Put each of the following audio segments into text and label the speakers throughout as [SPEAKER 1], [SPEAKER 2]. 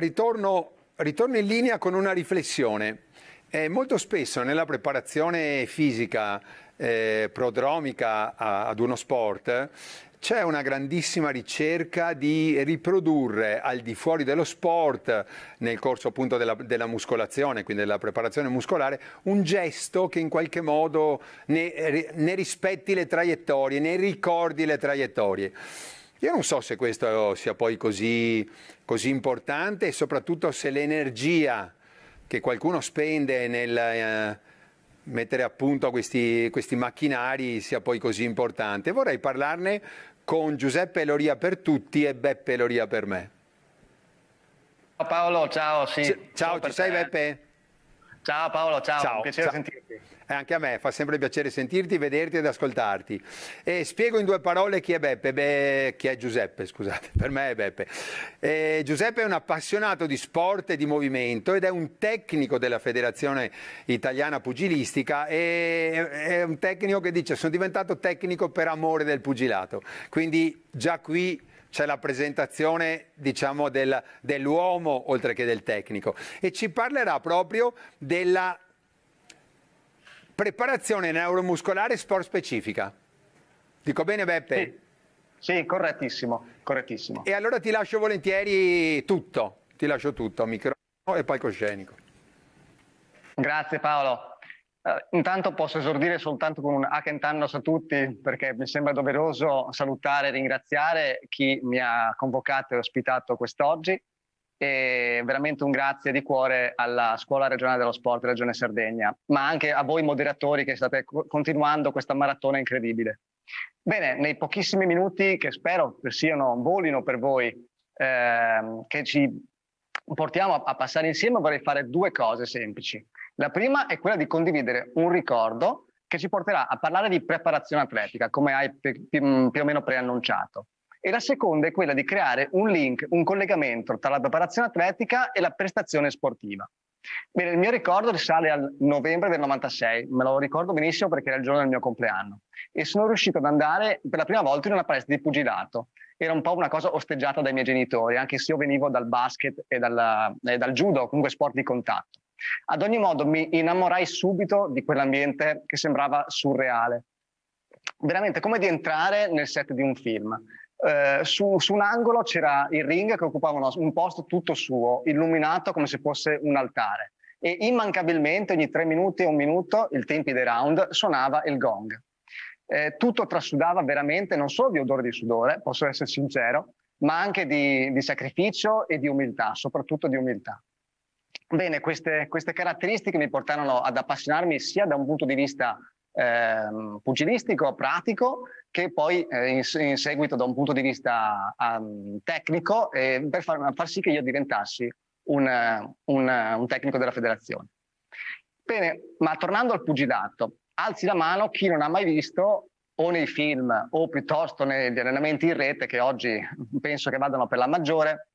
[SPEAKER 1] ritorno, ritorno in linea con una riflessione. Eh, molto spesso nella preparazione fisica eh, prodromica a, ad uno sport c'è una grandissima ricerca di riprodurre al di fuori dello sport, nel corso appunto della, della muscolazione, quindi della preparazione muscolare, un gesto che in qualche modo ne, ne rispetti le traiettorie, ne ricordi le traiettorie. Io non so se questo sia poi così, così importante e soprattutto se l'energia che qualcuno spende nel eh, mettere a punto questi, questi macchinari sia poi così importante. Vorrei parlarne con Giuseppe Loria per tutti e Beppe Loria per me.
[SPEAKER 2] Ciao Paolo, ciao, sì. C ciao, ciao, ci sei te. Beppe? Ciao Paolo, ciao, ciao. un piacere ciao. sentirti.
[SPEAKER 1] E eh, anche a me fa sempre piacere sentirti, vederti ed ascoltarti. E spiego in due parole chi è Beppe, Beh, chi è Giuseppe, scusate, per me è Beppe. E eh, Giuseppe è un appassionato di sport e di movimento ed è un tecnico della Federazione Italiana Pugilistica e è un tecnico che dice sono diventato tecnico per amore del pugilato. Quindi già qui c'è la presentazione diciamo, del, dell'uomo oltre che del tecnico e ci parlerà proprio della preparazione neuromuscolare sport specifica. Dico bene Beppe? Sì, sì correttissimo, correttissimo. E allora ti lascio volentieri tutto, ti lascio tutto, microfono e palcoscenico.
[SPEAKER 2] Grazie Paolo. Uh, intanto posso esordire soltanto con un Akentannos a tutti perché mi sembra doveroso salutare e ringraziare chi mi ha convocato e ospitato quest'oggi e veramente un grazie di cuore alla Scuola Regionale dello Sport Regione Sardegna, ma anche a voi moderatori che state continuando questa maratona incredibile. Bene, nei pochissimi minuti che spero siano, volino per voi, ehm, che ci portiamo a, a passare insieme, vorrei fare due cose semplici. La prima è quella di condividere un ricordo che ci porterà a parlare di preparazione atletica, come hai più o meno preannunciato e la seconda è quella di creare un link, un collegamento tra la preparazione atletica e la prestazione sportiva. Bene, il mio ricordo risale al novembre del 96, me lo ricordo benissimo perché era il giorno del mio compleanno e sono riuscito ad andare per la prima volta in una palestra di pugilato. Era un po' una cosa osteggiata dai miei genitori, anche se io venivo dal basket e, dalla, e eh, dal judo, comunque sport di contatto. Ad ogni modo mi innamorai subito di quell'ambiente che sembrava surreale veramente come di entrare nel set di un film. Eh, su, su, un angolo c'era il ring che occupava un posto tutto suo, illuminato come se fosse un altare. E immancabilmente ogni tre minuti e un minuto, il tempi dei round, suonava il gong. Eh, tutto trasudava veramente non solo di odore di sudore, posso essere sincero, ma anche di, di sacrificio e di umiltà, soprattutto di umiltà. Bene, queste, queste, caratteristiche mi portarono ad appassionarmi sia da un punto di vista ehm, pugilistico, pratico, che poi eh, in, in, seguito da un punto di vista um, tecnico, eh, per far, far, sì che io diventassi un, un, un tecnico della federazione. Bene, ma tornando al pugilato, alzi la mano chi non ha mai visto o nei film o piuttosto negli allenamenti in rete che oggi penso che vadano per la maggiore,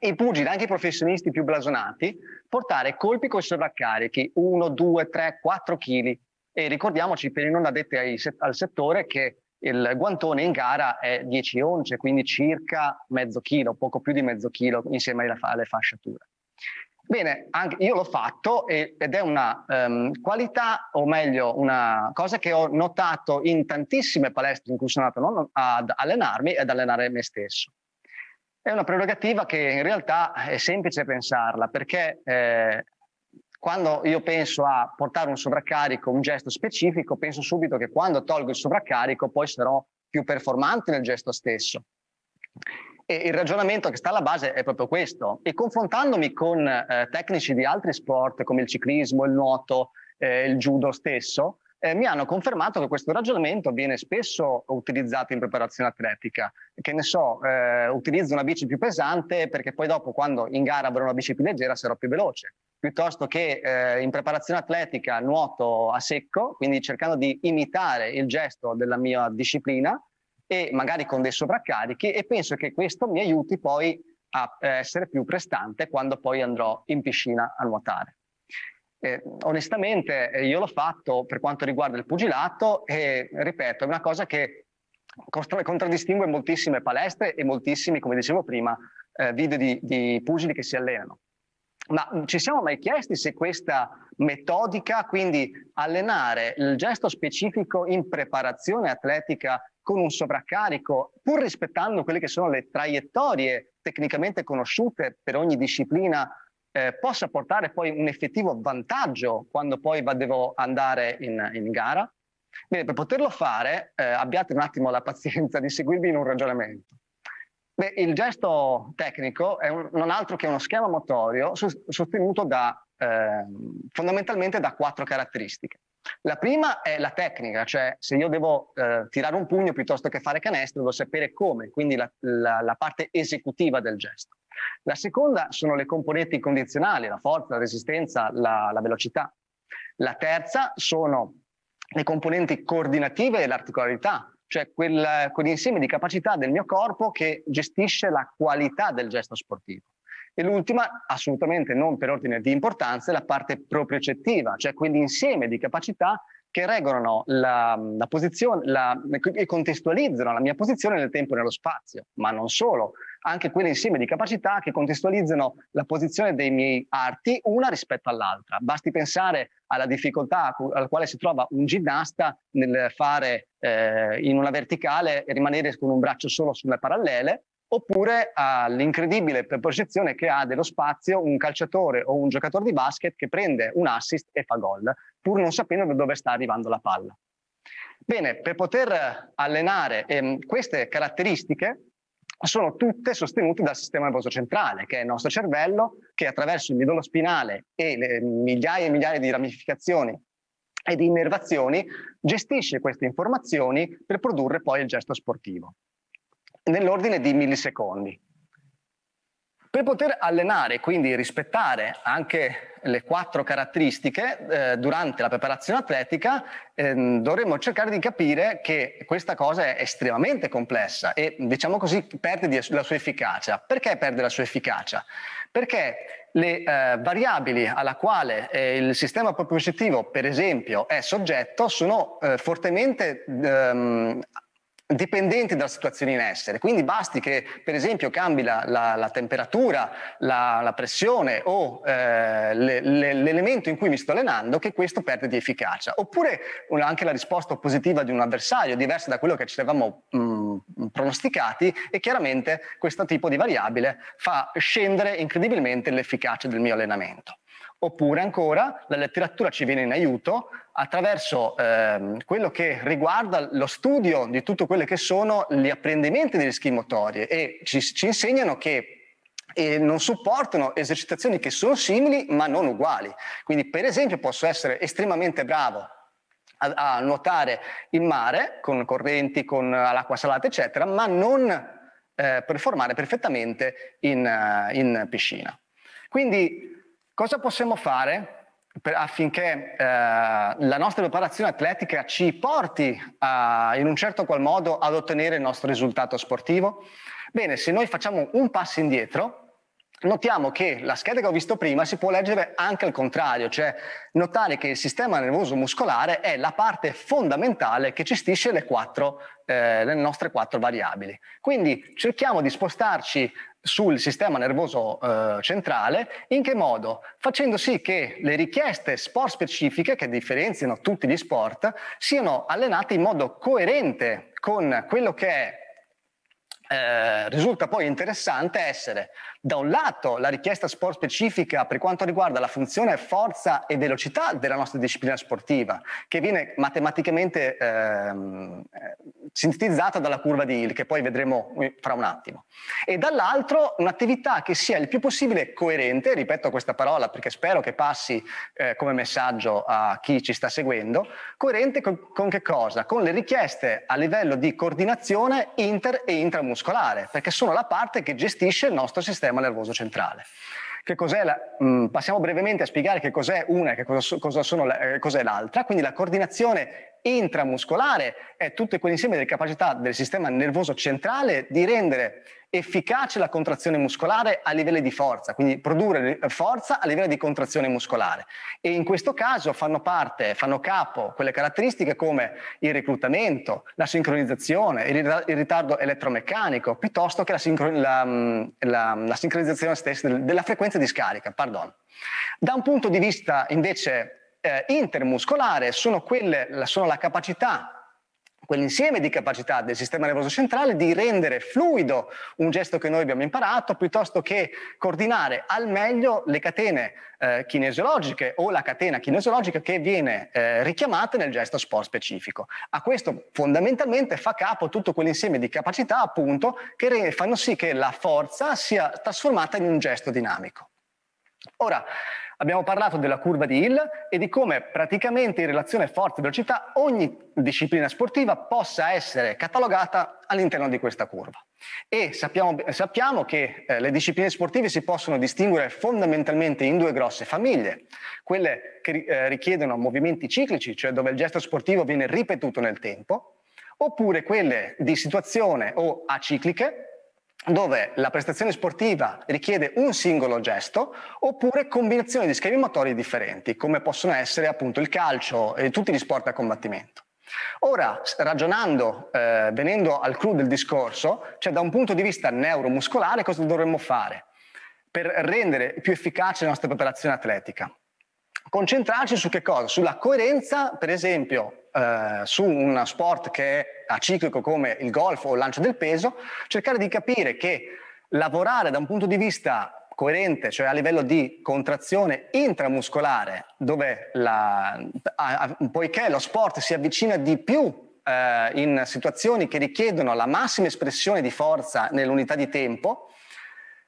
[SPEAKER 2] i pugili, anche i professionisti più blasonati, portare colpi con i sovraccarichi 1, 2, 3, 4 kg e ricordiamoci per i non addetti ai, al settore che il guantone in gara è 10 once, quindi circa mezzo chilo, poco più di mezzo chilo insieme alle, alle fasciature. Bene, io l'ho fatto e, ed è una um, qualità, o meglio, una cosa che ho notato in tantissime palestre in cui sono andato ad allenarmi e ad allenare me stesso. È una prerogativa che in realtà è semplice pensarla perché eh, quando io penso a portare un sovraccarico, un gesto specifico, penso subito che quando tolgo il sovraccarico poi sarò più performante nel gesto stesso. E il ragionamento che sta alla base è proprio questo. E confrontandomi con eh, tecnici di altri sport come il ciclismo, il nuoto, eh, il judo stesso, eh, mi hanno confermato che questo ragionamento viene spesso utilizzato in preparazione atletica. Che ne so, eh, utilizzo una bici più pesante perché poi dopo quando in gara avrò una bici più leggera sarò più veloce. Piuttosto che eh, in preparazione atletica nuoto a secco, quindi cercando di imitare il gesto della mia disciplina e magari con dei sovraccarichi e penso che questo mi aiuti poi a eh, essere più prestante quando poi andrò in piscina a nuotare. Eh, onestamente eh, io l'ho fatto per quanto riguarda il pugilato e ripeto, è una cosa che contra- contraddistingue moltissime palestre e moltissimi, come dicevo prima, eh, video di, di pugili che si allenano. Ma mm, ci siamo mai chiesti se questa metodica, quindi allenare il gesto specifico in preparazione atletica con un sovraccarico, pur rispettando quelle che sono le traiettorie tecnicamente conosciute per ogni disciplina eh, possa portare poi un effettivo vantaggio quando poi devo andare in, in gara? Bene, per poterlo fare eh, abbiate un attimo la pazienza di seguirvi in un ragionamento. Beh, il gesto tecnico è un, non altro che uno schema motorio sostenuto da, eh, fondamentalmente da quattro caratteristiche. La prima è la tecnica, cioè se io devo eh, tirare un pugno piuttosto che fare canestro, devo sapere come, quindi la, la, la parte esecutiva del gesto. La seconda sono le componenti condizionali, la forza, la resistenza, la, la velocità. La terza sono le componenti coordinative e l'articolarità, cioè quel, quell'insieme di capacità del mio corpo che gestisce la qualità del gesto sportivo. E l'ultima, assolutamente non per ordine di importanza, è la parte propriocettiva, cioè quell'insieme di capacità che regolano la, la posizione la, e contestualizzano la mia posizione nel tempo e nello spazio, ma non solo, anche quell'insieme di capacità che contestualizzano la posizione dei miei arti una rispetto all'altra. Basti pensare alla difficoltà alla quale si trova un ginnasta nel fare eh, in una verticale e rimanere con un braccio solo sulle parallele, oppure all'incredibile proposizione che ha dello spazio un calciatore o un giocatore di basket che prende un assist e fa gol, pur non sapendo da dove sta arrivando la palla. Bene, per poter allenare ehm, queste caratteristiche sono tutte sostenute dal sistema nervoso centrale, che è il nostro cervello, che attraverso il midollo spinale e le migliaia e migliaia di ramificazioni e di innervazioni gestisce queste informazioni per produrre poi il gesto sportivo, nell'ordine di millisecondi. Per poter allenare, e quindi rispettare anche le quattro caratteristiche eh, durante la preparazione atletica, eh, dovremmo cercare di capire che questa cosa è estremamente complessa e diciamo così perde la sua efficacia. Perché perde la sua efficacia? Perché le eh, variabili alla quale eh, il sistema propositivo per esempio, è soggetto sono eh, fortemente ehm, dipendenti dalla situazione in essere. Quindi basti che, per esempio, cambi la, la, la temperatura, la, la, pressione o eh, le, le, l'elemento in cui mi sto allenando, che questo perde di efficacia. Oppure una, anche la risposta positiva di un avversario, diversa da quello che ci avevamo
[SPEAKER 1] mh, mm,
[SPEAKER 2] pronosticati, e chiaramente questo tipo di variabile fa scendere incredibilmente l'efficacia del mio allenamento. Oppure ancora la letteratura ci viene in aiuto attraverso ehm, quello che riguarda lo studio di tutto quello che sono gli apprendimenti delle skill motorie e ci, ci insegnano che e non supportano esercitazioni che sono simili ma non uguali. Quindi per esempio posso essere estremamente bravo a, a nuotare in mare con correnti, con l'acqua salata eccetera, ma non eh, performare perfettamente in, in piscina. Quindi Cosa possiamo fare per, affinché eh, la nostra preparazione atletica ci porti a, in un certo qual modo ad ottenere il nostro risultato sportivo? Bene, se noi facciamo un passo indietro, notiamo che la scheda che ho visto prima si può leggere anche al contrario, cioè notare che il sistema nervoso muscolare è la parte fondamentale che gestisce le, quattro, eh, le nostre quattro variabili. Quindi cerchiamo di spostarci sul sistema nervoso eh, centrale, in che modo? Facendo sì che le richieste sport specifiche che differenziano tutti gli sport siano allenate in modo coerente con quello che è eh, risulta poi interessante essere da un lato la richiesta sport specifica per quanto riguarda la funzione forza e velocità della nostra disciplina sportiva, che viene matematicamente ehm, eh, sintetizzata dalla curva di Hill, che poi vedremo fra un attimo. E dall'altro un'attività che sia il più possibile coerente, ripeto questa parola perché spero che passi eh, come messaggio a chi ci sta seguendo, coerente con, con che cosa? Con le richieste a livello di coordinazione inter e intramuscolare, perché sono la parte che gestisce il nostro sistema sistema nervoso centrale. La, mh, mm, passiamo brevemente a spiegare che cos'è una e che cosa, cosa sono, eh, cos'è l'altra, quindi la coordinazione intramuscolare, è tutto quell'insieme delle capacità del sistema nervoso centrale di rendere efficace la contrazione muscolare a livello di forza, quindi produrre forza a livello di contrazione muscolare. E in questo caso fanno parte, fanno capo quelle caratteristiche come il reclutamento, la sincronizzazione, il ritardo elettromeccanico, piuttosto che la, sincron- la, mm, la, la sincronizzazione stessa della frequenza di scarica. Pardon. Da un punto di vista invece eh, intermuscolare sono, quelle, sono la capacità quell'insieme di capacità del sistema nervoso centrale di rendere fluido un gesto che noi abbiamo imparato piuttosto che coordinare al meglio le catene eh, kinesiologiche o la catena kinesiologica che viene eh, richiamata nel gesto sport specifico. A questo fondamentalmente fa capo tutto quell'insieme di capacità appunto che re- fanno sì che la forza sia trasformata in un gesto dinamico. Ora, Abbiamo parlato della curva di Hill e di come praticamente in relazione forza-velocità ogni disciplina sportiva possa essere catalogata all'interno di questa curva. E sappiamo, sappiamo che eh, le discipline sportive si possono distinguere fondamentalmente in due grosse famiglie, quelle che eh, richiedono movimenti ciclici, cioè dove il gesto sportivo viene ripetuto nel tempo, oppure quelle di situazione o acicliche, dove la prestazione sportiva richiede un singolo gesto oppure combinazioni di schemi motori differenti, come possono essere appunto il calcio e tutti gli sport a combattimento. Ora, ragionando, eh, venendo al clou del discorso, cioè da un punto di vista neuromuscolare, cosa dovremmo fare per rendere più efficace la nostra preparazione atletica? Concentrarci su che cosa? Sulla coerenza, per esempio, eh, su uno sport che è aciclico come il golf o il lancio del peso, cercare di capire che lavorare da un punto di vista coerente, cioè a livello di contrazione intramuscolare, dove la, a, a, poiché lo sport si avvicina di più eh, in situazioni che richiedono la massima espressione di forza nell'unità di tempo,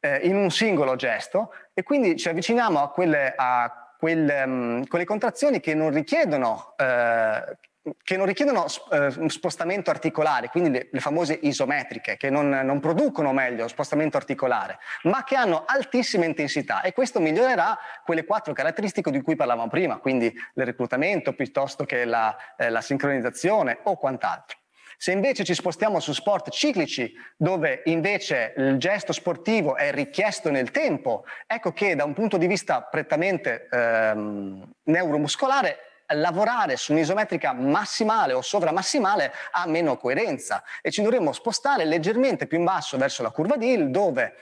[SPEAKER 2] eh, in un singolo gesto, e quindi ci avviciniamo a quelle, a quel, um, quelle contrazioni che non richiedono eh, che non richiedono eh, spostamento articolare, quindi le, le famose isometriche, che non, non, producono meglio spostamento articolare, ma che hanno altissima intensità e questo migliorerà quelle quattro caratteristiche di cui parlavamo prima, quindi il reclutamento piuttosto che la, eh, la sincronizzazione o quant'altro. Se invece ci spostiamo su sport ciclici, dove invece il gesto sportivo è richiesto nel tempo, ecco che da un punto di vista prettamente ehm, neuromuscolare lavorare su un'isometrica massimale o sovramassimale ha meno coerenza e ci dovremmo spostare leggermente più in basso verso la curva di Hill dove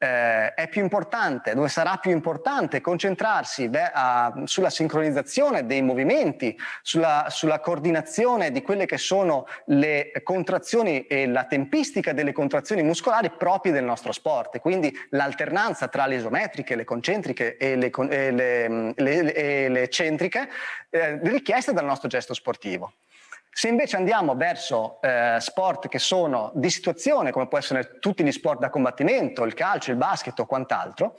[SPEAKER 2] eh, è più importante, dove sarà più importante concentrarsi beh, a, sulla sincronizzazione dei movimenti, sulla, sulla, coordinazione di quelle che sono le contrazioni e la tempistica delle contrazioni muscolari proprie del nostro sport. Quindi l'alternanza tra le isometriche, le concentriche e le, e le, mm, le, le centriche eh, richieste dal nostro gesto sportivo. Se invece andiamo verso eh, sport che sono di situazione, come può essere tutti gli sport da combattimento, il calcio, il basket o quant'altro,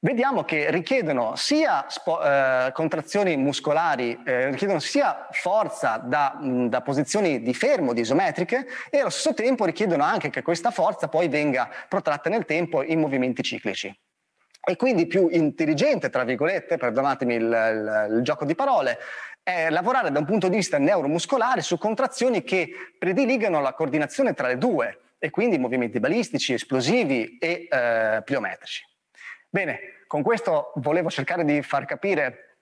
[SPEAKER 2] vediamo che richiedono sia spo- eh, contrazioni muscolari, eh, richiedono sia forza da, mh, da, posizioni di fermo, di isometriche, e allo stesso tempo richiedono anche che questa forza poi venga protratta nel tempo in movimenti ciclici e quindi più intelligente, tra virgolette, perdonatemi il, il, il, gioco di parole, è lavorare da un punto di vista neuromuscolare su contrazioni che prediligano la coordinazione tra le due e quindi movimenti balistici, esplosivi e eh, pliometrici. Bene, con questo volevo cercare di far capire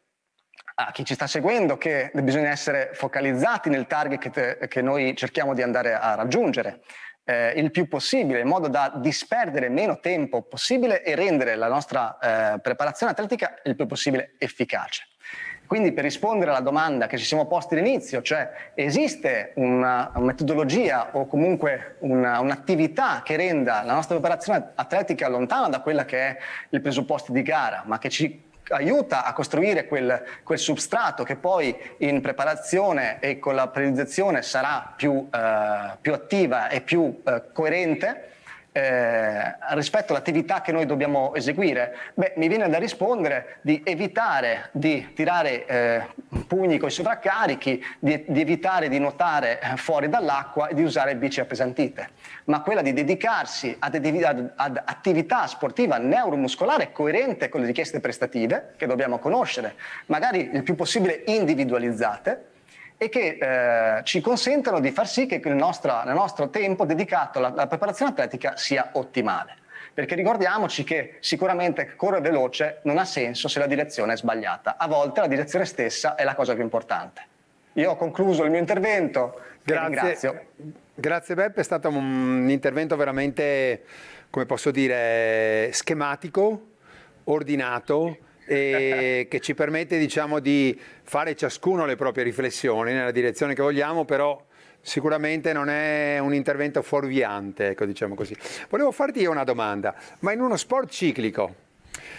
[SPEAKER 2] a chi ci sta seguendo che bisogna essere focalizzati nel target che, te, che noi cerchiamo di andare a raggiungere eh, il più possibile, in modo da disperdere meno tempo possibile e rendere la nostra eh, preparazione atletica il più possibile efficace. Quindi per rispondere alla domanda che ci siamo posti all'inizio, cioè esiste una metodologia o comunque una, un'attività che renda la nostra preparazione atletica lontana da quella che è il presupposto di gara, ma che ci aiuta a costruire quel, quel, substrato che poi in preparazione e con la periodizzazione sarà più, eh, più attiva e più eh, coerente eh, rispetto all'attività che noi dobbiamo eseguire? Beh, mi viene da rispondere di evitare di tirare eh, pugni con i sovraccarichi, di, di, evitare di nuotare eh, fuori dall'acqua e di usare bici appesantite, ma quella di dedicarsi ad, ad, ad attività sportiva neuromuscolare coerente con le richieste prestative che dobbiamo conoscere, magari il più possibile individualizzate e che eh, ci consentano di far sì che il nostro, il nostro tempo dedicato alla, alla preparazione atletica sia ottimale perché ricordiamoci che sicuramente correre veloce non ha senso se la direzione è sbagliata, a volte la direzione stessa è la cosa più importante.
[SPEAKER 1] Io ho concluso il mio intervento, grazie. Grazie Beppe, è stato un intervento veramente, come posso dire, schematico, ordinato e che ci permette diciamo, di fare ciascuno le proprie riflessioni nella direzione che vogliamo, però sicuramente non è un intervento fuorviante, ecco, diciamo così. Volevo farti io una domanda, ma in uno sport ciclico,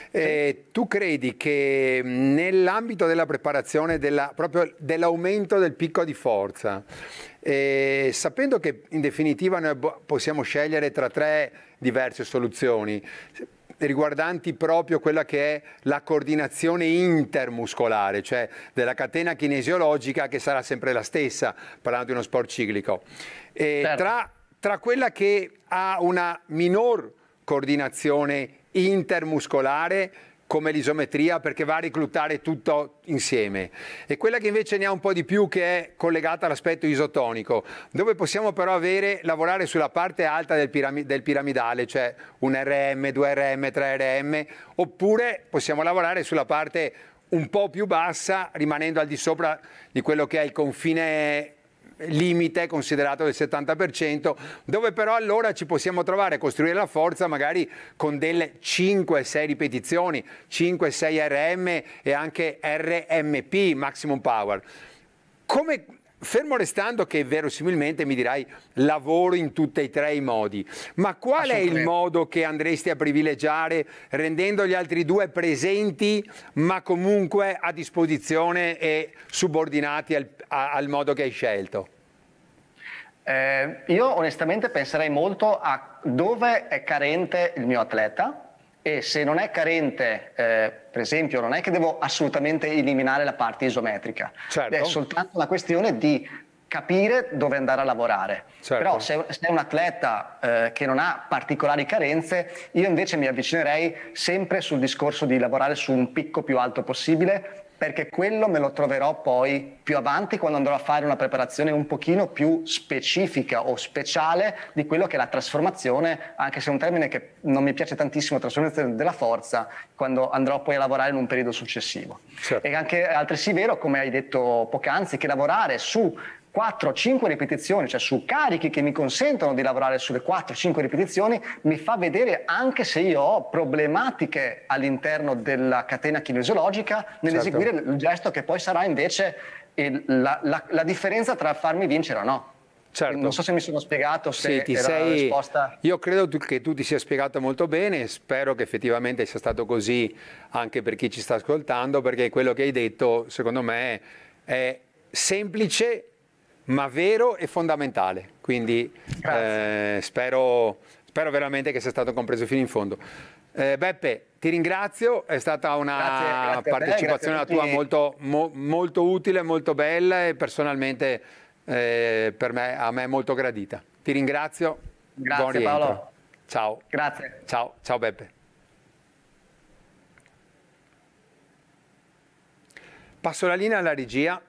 [SPEAKER 1] eh, tu credi che nell'ambito della preparazione, della, proprio dell'aumento del picco di forza, eh, sapendo che in definitiva noi possiamo scegliere tra tre diverse soluzioni, riguardanti proprio quella che è la coordinazione intermuscolare, cioè della catena kinesiologica che sarà sempre la stessa, parlando di uno sport ciclico. Certo. Tra, tra quella che ha una minor coordinazione intermuscolare come l'isometria perché va a reclutare tutto insieme e quella che invece ne ha un po' di più che è collegata all'aspetto isotonico dove possiamo però avere, lavorare sulla parte alta del, piramid- del, piramidale cioè un RM, 2RM, 3RM oppure possiamo lavorare sulla parte un po' più bassa rimanendo al di sopra di quello che è il confine limite considerato del 70%, dove però allora ci possiamo trovare a costruire la forza magari con delle 5-6 ripetizioni, 5-6 RM e anche RMP, maximum power. Come fermo restando che verosimilmente mi dirai lavoro in tutti e tre i modi, ma qual è il modo che andresti a privilegiare rendendo gli altri due presenti ma comunque a disposizione e subordinati al, a, al modo che hai scelto? Eh, io onestamente penserei molto
[SPEAKER 2] a dove è carente il mio atleta e se non è carente, eh, per esempio, non è che devo assolutamente eliminare la parte isometrica, certo. è soltanto una questione di capire dove andare a lavorare. Certo. Però se, se, è un atleta eh, che non ha particolari carenze, io invece mi avvicinerei sempre sul discorso di lavorare su un picco più alto possibile perché quello me lo troverò poi più avanti quando andrò a fare una preparazione un pochino più specifica o speciale di quello che è la trasformazione, anche se è un termine che non mi piace tantissimo, trasformazione della forza, quando andrò poi a lavorare in un periodo successivo. Certo. E anche altresì vero, come hai detto poc'anzi, che lavorare su 4-5 ripetizioni, cioè su carichi che mi consentono di lavorare sulle 4-5 ripetizioni, mi fa vedere anche se io ho problematiche all'interno della catena kinesiologica nell'eseguire certo. il gesto che poi sarà invece il, la, la, la differenza tra farmi vincere o no. Certo. Non so se mi sono spiegato, se sì, sei... risposta...
[SPEAKER 1] Io credo che tu ti sia spiegato molto bene, spero che effettivamente sia stato così anche per chi ci sta ascoltando, perché quello che hai detto, secondo me, è semplice ma vero e fondamentale. Quindi eh, spero, spero, veramente che sia stato compreso fino in fondo. Eh, Beppe, ti ringrazio, è stata una grazie, grazie partecipazione te, tua molto, mo, molto, utile, molto bella e personalmente eh, per me, a me molto gradita. Ti ringrazio, grazie, buon rientro. Paolo. Ciao. Grazie. Ciao, ciao Beppe. Passo la linea alla regia.